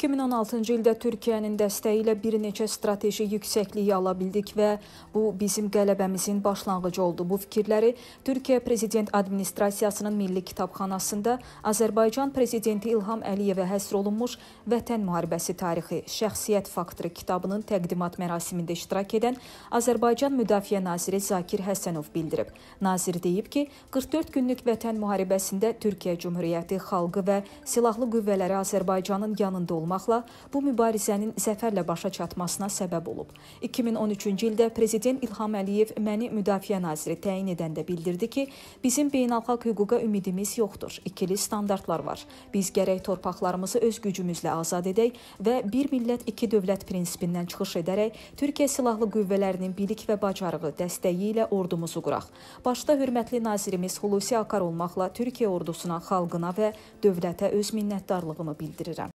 2016-cı ildə Türkiyənin dəstəyi ilə bir neçə strateji yüksəkliyi ala bildik və bu bizim qələbəmizin başlanğıcı oldu. Bu fikirləri Türkiyə Prezident Administrasiyasının Milli Kitabxanasında Azərbaycan prezidenti İlham Əliyevə həsr olunmuş Vətən müharibəsi tarixi şəxsiyyət faktoru kitabının təqdimat mərasimində iştirak edən Azərbaycan Müdafiə naziri Zakir Həsənov bildirib. Nazir deyib ki, 44 günlük Vətən müharibəsində Türkiyə Cümhuriyyəti xalqı və silahlı qüvvələri Azərbaycanın yanında olmalıdır olmaqla bu mübarizənin zəfərlə başa çatmasına səbəb olub. 2013-cü ildə prezident İlham Əliyev məni müdafiə naziri təyin edəndə bildirdi ki, bizim beynəlxalq hüquqa ümidimiz yoxdur. İkili standartlar var. Biz gərək torpaqlarımızı öz gücümüzlə azad edək və bir millət, iki dövlət prinsipindən çıxış edərək Türkiyə silahlı qüvvələrinin bilik və bacarığı dəstəyi ilə ordumuzu quraq. Başda hörmətli nazirimiz Hulusi Akar olmaqla Türkiyə ordusuna, xalqına və dövlətə öz minnətdarlığımı bildirirəm.